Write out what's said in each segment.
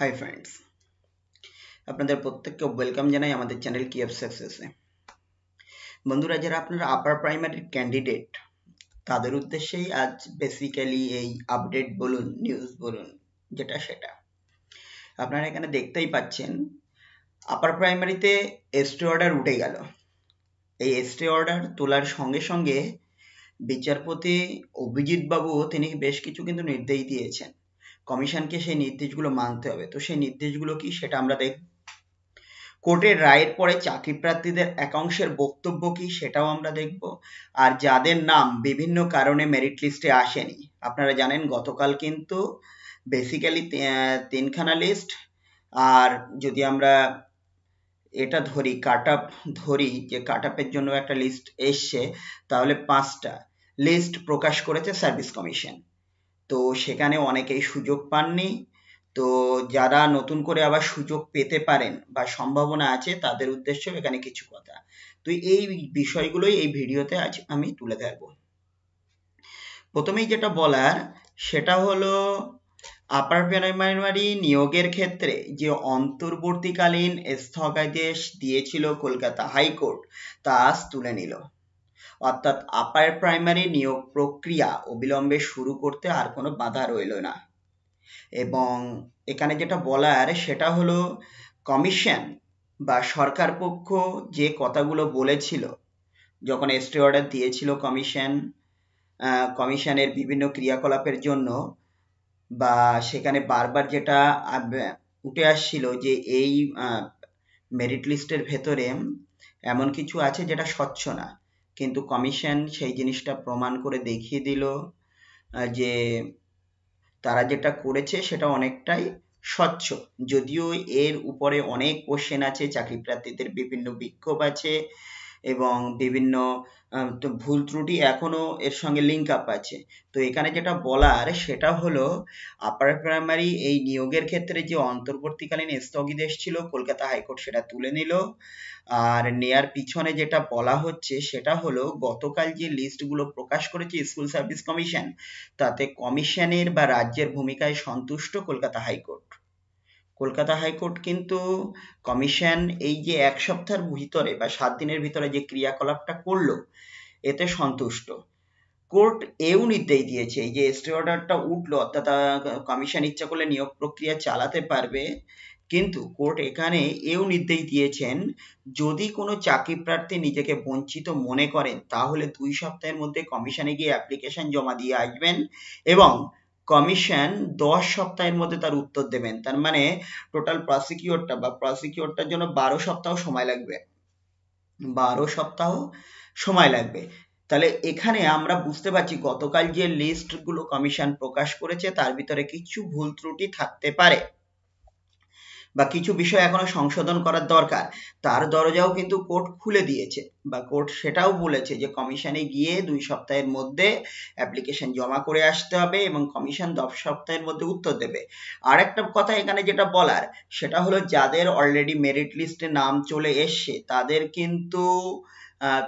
hi friends আপনাদের প্রত্যেককে welcome জানাই আমাদের চ্যানেল কি কিএফ সাকসেসে বন্ধুরা যারা আপনারা আপার প্রাইমারির ক্যান্ডিডেট তাদের উদ্দেশ্যেই আজ বেসিক্যালি এই আপডেট বলুন নিউজ বলুন যেটা সেটা আপনারা এখানে দেখতেই পাচ্ছেন আপার প্রাইমারিতে এসটি অর্ডার উঠে গেল এই এসটি অর্ডার তোলার সঙ্গে সঙ্গে বিচারপতি অভিজিৎ বাবু তিনি বেশ কিছু কিন্তু নির্দেশ দিয়েছেন কমিশনকে সেই নির্দেশগুলো মানতে হবে তো সেই নির্দেশগুলো কি সেটা আমরা দেখব কোর্টের রায়ের পরে চাকরি প্রার্থীদের একাংশের বক্তব্য কি সেটাও আমরা দেখব আর যাদের নাম বিভিন্ন কারণে মেরিট লিস্টে আসেনি আপনারা জানেন গতকাল কিন্তু বেসিক্যালি তিনখানা লিস্ট আর যদি আমরা এটা ধরি কাট আপ ধরি যে কাট এর জন্য একটা লিস্ট এসছে তাহলে পাঁচটা লিস্ট প্রকাশ করেছে সার্ভিস কমিশন তো সেখানে অনেকেই সুযোগ পাননি তো যারা নতুন করে আবার সুযোগ পেতে পারেন বা সম্ভাবনা আছে তাদের উদ্দেশ্য এখানে কিছু কথা তো এই বিষয়গুলোই এই ভিডিওতে আজ আমি তুলে ধরব প্রথমেই যেটা বলার সেটা হলো আপার প্রাইমারি নিয়োগের ক্ষেত্রে যে অন্তর্বর্তীকালীন স্থগাদেশ দিয়েছিল কলকাতা হাইকোর্ট তা আজ তুলে নিল অর্থাৎ আপার প্রাইমারি নিয়োগ প্রক্রিয়া অবিলম্বে শুরু করতে আর কোনো বাধা রইল না এবং এখানে যেটা বলার সেটা হলো কমিশন বা সরকার পক্ষ যে কথাগুলো বলেছিল যখন এসটি অর্ডার দিয়েছিল কমিশন কমিশনের বিভিন্ন ক্রিয়াকলাপের জন্য বা সেখানে বারবার যেটা উঠে আসছিল যে এই মেরিট লিস্টের ভেতরে এমন কিছু আছে যেটা স্বচ্ছ না কিন্তু কমিশন সেই জিনিসটা প্রমাণ করে দেখিয়ে দিল যে তারা যেটা করেছে সেটা অনেকটাই স্বচ্ছ যদিও এর উপরে অনেক কোশ্চেন আছে চাকরি প্রার্থীদের বিভিন্ন বিক্ষোভ আছে এবং বিভিন্ন ভুল ত্রুটি এখনও এর সঙ্গে লিঙ্ক আপ আছে তো এখানে যেটা বলার সেটা হলো আপার প্রাইমারি এই নিয়োগের ক্ষেত্রে যে অন্তর্বর্তীকালীন স্থগিদেশ ছিল কলকাতা হাইকোর্ট সেটা তুলে নিল আর নেয়ার পিছনে যেটা বলা হচ্ছে সেটা হলো গতকাল যে লিস্টগুলো প্রকাশ করেছে স্কুল সার্ভিস কমিশন তাতে কমিশনের বা রাজ্যের ভূমিকায় সন্তুষ্ট কলকাতা হাইকোর্ট কলকাতা হাইকোর্ট কিন্তু কমিশন এই যে এক সপ্তাহের ভিতরে বা সাত দিনের ভিতরে যে ক্রিয়াকলাপটা করলো এতে সন্তুষ্ট কোর্ট এও নির্দেশ দিয়েছে যে স্টে অর্ডারটা উঠল অর্থাৎ কমিশন ইচ্ছা করলে নিয়োগ প্রক্রিয়া চালাতে পারবে কিন্তু কোর্ট এখানে এও নির্দেশ দিয়েছেন যদি কোনো চাকরি প্রার্থী নিজেকে বঞ্চিত মনে করেন তাহলে দুই সপ্তাহের মধ্যে কমিশনে গিয়ে অ্যাপ্লিকেশন জমা দিয়ে আসবেন এবং কমিশন দশ সপ্তাহের মধ্যে তার উত্তর দেবেন তার মানে টোটাল প্রসিকিউরটা বা প্রসিকিউরটার জন্য বারো সপ্তাহ সময় লাগবে বারো সপ্তাহ সময় লাগবে তাহলে এখানে আমরা বুঝতে পারছি গতকাল যে লিস্টগুলো কমিশন প্রকাশ করেছে তার ভিতরে কিছু ভুল ত্রুটি থাকতে পারে বা কিছু বিষয় এখনো সংশোধন করার দরকার তার দরজাও কিন্তু কোর্ট খুলে দিয়েছে বা কোর্ট সেটাও বলেছে যে কমিশনে গিয়ে দুই সপ্তাহের মধ্যে অ্যাপ্লিকেশন জমা করে আসতে হবে এবং কমিশন দশ সপ্তাহের মধ্যে উত্তর দেবে আর একটা কথা এখানে যেটা বলার সেটা হলো যাদের অলরেডি মেরিট লিস্টে নাম চলে এসছে তাদের কিন্তু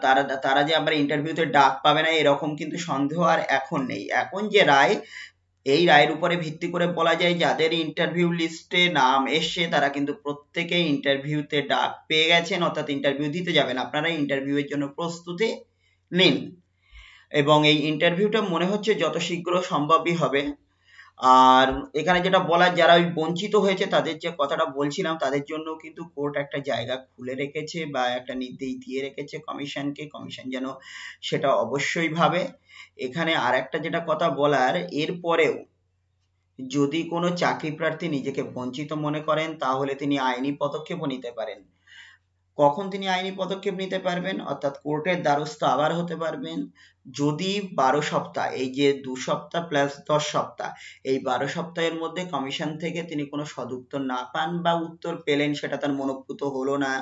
তারা তারা যে আবার ইন্টারভিউতে ডাক পাবে না এরকম কিন্তু সন্দেহ আর এখন নেই এখন যে রায় এই রায়ের উপরে ভিত্তি করে বলা যায় যাদের ইন্টারভিউ লিস্টে নাম এসছে তারা কিন্তু প্রত্যেকে ইন্টারভিউতে ডাক পেয়ে গেছেন অর্থাৎ ইন্টারভিউ দিতে যাবেন আপনারা ইন্টারভিউয়ের জন্য প্রস্তুতি নিন এবং এই ইন্টারভিউটা মনে হচ্ছে যত শীঘ্র সম্ভবই হবে আর এখানে যেটা বলার যারা ওই বঞ্চিত হয়েছে তাদের যে কথাটা বলছিলাম তাদের জন্য কিন্তু কোর্ট একটা জায়গা খুলে রেখেছে বা একটা নির্দেশ দিয়ে রেখেছে কমিশনকে কমিশন যেন সেটা অবশ্যই ভাবে এখানে আর একটা যেটা কথা বলার এরপরেও যদি কোনো চাকরি প্রার্থী নিজেকে বঞ্চিত মনে করেন তাহলে তিনি আইনি পদক্ষেপও নিতে পারেন কখন তিনি আইনি পদক্ষেপ নিতে পারবেন অর্থাৎ কোর্টের দ্বারস্থ আবার হতে পারবেন যদি বারো সপ্তাহ এই যে দু সপ্তাহ প্লাস দশ সপ্তাহ এই বারো সপ্তাহের মধ্যে কমিশন থেকে তিনি কোনো সদুত্তর না পান বা উত্তর পেলেন সেটা তার মনোভূত হলো না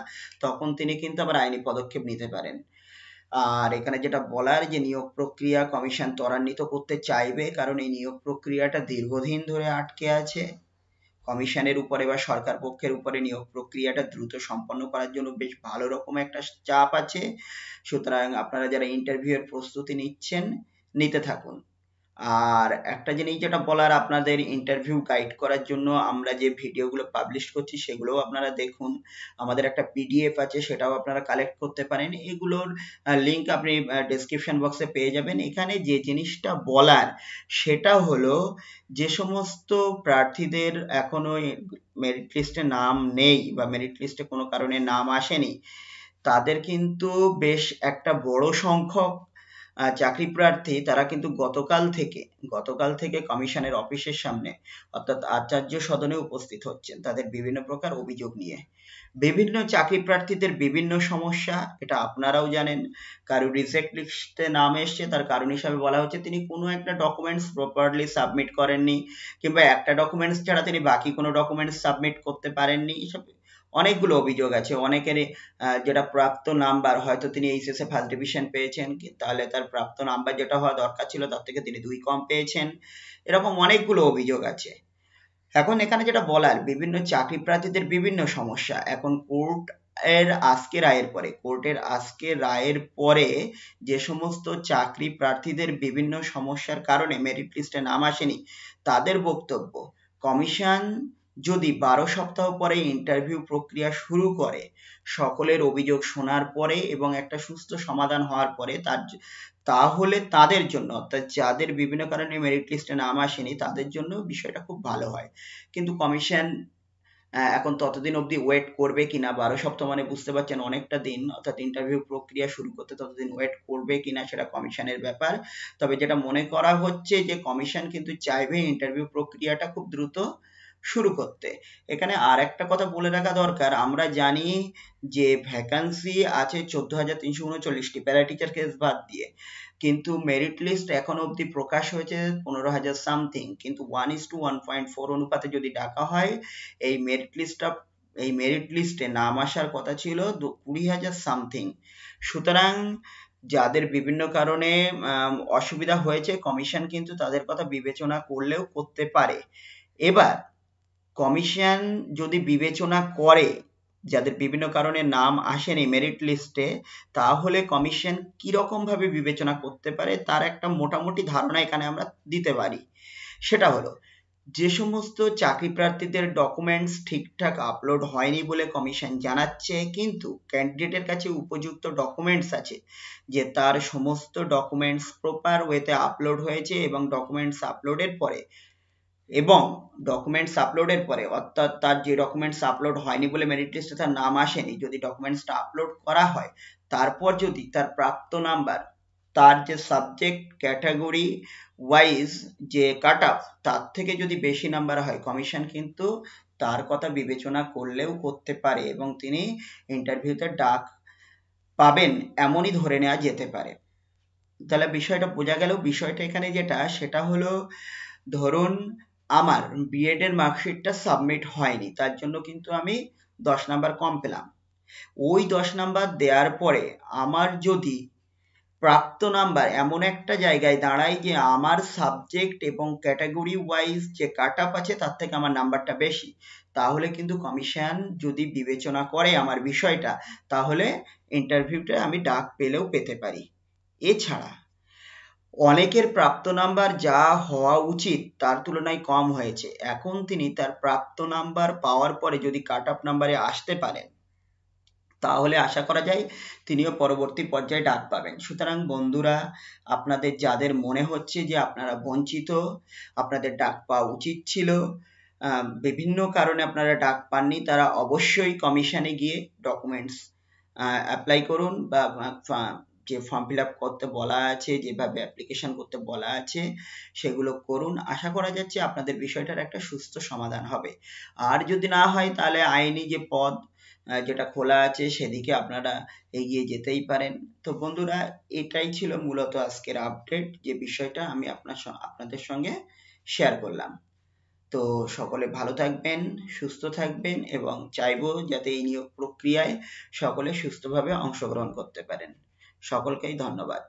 তখন তিনি কিন্তু আবার আইনি পদক্ষেপ নিতে পারেন আর এখানে যেটা বলার যে নিয়োগ প্রক্রিয়া কমিশন ত্বরান্বিত করতে চাইবে কারণ এই নিয়োগ প্রক্রিয়াটা দীর্ঘদিন ধরে আটকে আছে কমিশনের উপরে বা সরকার পক্ষের উপরে নিয়োগ প্রক্রিয়াটা দ্রুত সম্পন্ন করার জন্য বেশ ভালো রকম একটা চাপ আছে সুতরাং আপনারা যারা ইন্টারভিউ এর প্রস্তুতি নিচ্ছেন নিতে থাকুন আর একটা জিনিস যেটা বলার আপনাদের ইন্টারভিউ গাইড করার জন্য আমরা যে ভিডিওগুলো পাবলিশ করছি সেগুলোও আপনারা দেখুন আমাদের একটা পিডিএফ আছে সেটাও আপনারা কালেক্ট করতে পারেন এগুলোর লিংক আপনি ডেসক্রিপশন বক্সে পেয়ে যাবেন এখানে যে জিনিসটা বলার সেটা হলো যে সমস্ত প্রার্থীদের এখনো মেরিট লিস্টে নাম নেই বা মেরিট লিস্টে কোনো কারণে নাম আসেনি তাদের কিন্তু বেশ একটা বড় সংখ্যক চাকরি প্রার্থী তারা কিন্তু গতকাল থেকে গতকাল থেকে কমিশনের অফিসের সামনে অর্থাৎ আচার্য সদনে উপস্থিত হচ্ছেন তাদের বিভিন্ন প্রকার অভিযোগ নিয়ে বিভিন্ন চাকরি প্রার্থীদের বিভিন্ন সমস্যা এটা আপনারাও জানেন কারো রিজেক্ট লিস্টে নাম এসছে তার কারণ হিসাবে বলা হচ্ছে তিনি কোনো একটা ডকুমেন্টস প্রপারলি সাবমিট করেননি কিংবা একটা ডকুমেন্টস ছাড়া তিনি বাকি কোনো ডকুমেন্টস সাবমিট করতে পারেননি এসব অনেকগুলো অভিযোগ আছে অনেকের যেটা প্রাপ্ত নাম্বার হয়তো তিনি এইচএসএ ফার্স্ট ডিভিশন পেয়েছেন তাহলে তার প্রাপ্ত নাম্বার যেটা হওয়া দরকার ছিল তার থেকে তিনি দুই কম পেয়েছেন এরকম অনেকগুলো অভিযোগ আছে এখন এখানে যেটা বলার বিভিন্ন চাকরি প্রার্থীদের বিভিন্ন সমস্যা এখন কোর্ট এর আজকে রায়ের পরে কোর্টের আজকে রায়ের পরে যে সমস্ত চাকরি প্রার্থীদের বিভিন্ন সমস্যার কারণে মেরিট লিস্টে নাম আসেনি তাদের বক্তব্য কমিশন যদি বারো সপ্তাহ পরে ইন্টারভিউ প্রক্রিয়া শুরু করে সকলের অভিযোগ শোনার পরে এবং একটা সুস্থ সমাধান হওয়ার পরে তার তাহলে তাদের জন্য অর্থাৎ যাদের বিভিন্ন কারণে মেরিট লিস্টে নাম আসেনি তাদের জন্য বিষয়টা খুব ভালো হয় কিন্তু কমিশন এখন ততদিন অবধি ওয়েট করবে কিনা বারো সপ্তাহ মানে বুঝতে পারছেন অনেকটা দিন অর্থাৎ ইন্টারভিউ প্রক্রিয়া শুরু করতে ততদিন ওয়েট করবে কিনা সেটা কমিশনের ব্যাপার তবে যেটা মনে করা হচ্ছে যে কমিশন কিন্তু চাইবে ইন্টারভিউ প্রক্রিয়াটা খুব দ্রুত শুরু করতে এখানে আর একটা কথা বলে রাখা দরকার আমরা জানি যে ভ্যাকান্সি আছে চোদ্দ হাজার তিনশো উনচল্লিশটি প্যারা টিচার কেস বাদ দিয়ে কিন্তু মেরিট লিস্ট এখনো অবধি প্রকাশ হয়েছে পনেরো হাজার সামথিং কিন্তু one is to one point four অনুপাতে যদি ডাকা হয় এই মেরিট লিস্টটা এই মেরিট লিস্টে নাম আসার কথা ছিল কুড়ি হাজার সামথিং সুতরাং যাদের বিভিন্ন কারণে অসুবিধা হয়েছে কমিশন কিন্তু তাদের কথা বিবেচনা করলেও করতে পারে এবার কমিশন যদি বিবেচনা করে যাদের বিভিন্ন কারণে নাম আসেনি মেরিট লিস্টে তাহলে কমিশন কীরকমভাবে বিবেচনা করতে পারে তার একটা মোটামুটি ধারণা এখানে আমরা দিতে পারি সেটা হলো যে সমস্ত চাকরি প্রার্থীদের ডকুমেন্টস ঠিকঠাক আপলোড হয়নি বলে কমিশন জানাচ্ছে কিন্তু ক্যান্ডিডেটের কাছে উপযুক্ত ডকুমেন্টস আছে যে তার সমস্ত ডকুমেন্টস প্রপার ওয়েতে আপলোড হয়েছে এবং ডকুমেন্টস আপলোডের পরে এবং ডকুমেন্টস আপলোডের পরে অর্থাৎ তার যে ডকুমেন্টস আপলোড হয়নি বলে মেরিট লিস্টে তার নাম আসেনি যদি ডকুমেন্টসটা আপলোড করা হয় তারপর যদি তার প্রাপ্ত নাম্বার তার যে সাবজেক্ট ক্যাটাগরি ওয়াইজ যে কাট আপ তার থেকে যদি বেশি নাম্বার হয় কমিশন কিন্তু তার কথা বিবেচনা করলেও করতে পারে এবং তিনি ইন্টারভিউতে ডাক পাবেন এমনই ধরে নেওয়া যেতে পারে তাহলে বিষয়টা বোঝা গেল বিষয়টা এখানে যেটা সেটা হলো ধরুন আমার বিএড এর মার্কশিটটা সাবমিট হয়নি তার জন্য কিন্তু আমি দশ নাম্বার কম পেলাম ওই দশ নাম্বার দেওয়ার পরে আমার যদি প্রাপ্ত নাম্বার এমন একটা জায়গায় দাঁড়ায় যে আমার সাবজেক্ট এবং ক্যাটাগরি ওয়াইজ যে কাট আপ আছে তার থেকে আমার নাম্বারটা বেশি তাহলে কিন্তু কমিশন যদি বিবেচনা করে আমার বিষয়টা তাহলে ইন্টারভিউটা আমি ডাক পেলেও পেতে পারি এছাড়া অনেকের প্রাপ্ত নাম্বার যা হওয়া উচিত তার তুলনায় কম হয়েছে এখন তিনি তার প্রাপ্ত নাম্বার পাওয়ার পরে যদি কাট অফ নাম্বারে আসতে পারেন তাহলে আশা করা যায় তিনিও পরবর্তী পর্যায়ে ডাক পাবেন সুতরাং বন্ধুরা আপনাদের যাদের মনে হচ্ছে যে আপনারা বঞ্চিত আপনাদের ডাক পাওয়া উচিত ছিল বিভিন্ন কারণে আপনারা ডাক পাননি তারা অবশ্যই কমিশনে গিয়ে ডকুমেন্টস অ্যাপ্লাই করুন বা যে ফর্ম ফিল আপ করতে বলা আছে যেভাবে অ্যাপ্লিকেশন করতে বলা আছে সেগুলো করুন আশা করা যাচ্ছে আপনাদের বিষয়টার একটা সুস্থ সমাধান হবে আর যদি না হয় তাহলে আইনি যে পদ যেটা খোলা আছে সেদিকে আপনারা এগিয়ে যেতেই পারেন তো বন্ধুরা এটাই ছিল মূলত আজকের আপডেট যে বিষয়টা আমি আপনার আপনাদের সঙ্গে শেয়ার করলাম তো সকলে ভালো থাকবেন সুস্থ থাকবেন এবং চাইবো যাতে এই নিয়োগ প্রক্রিয়ায় সকলে সুস্থভাবে অংশগ্রহণ করতে পারেন সকলকেই ধন্যবাদ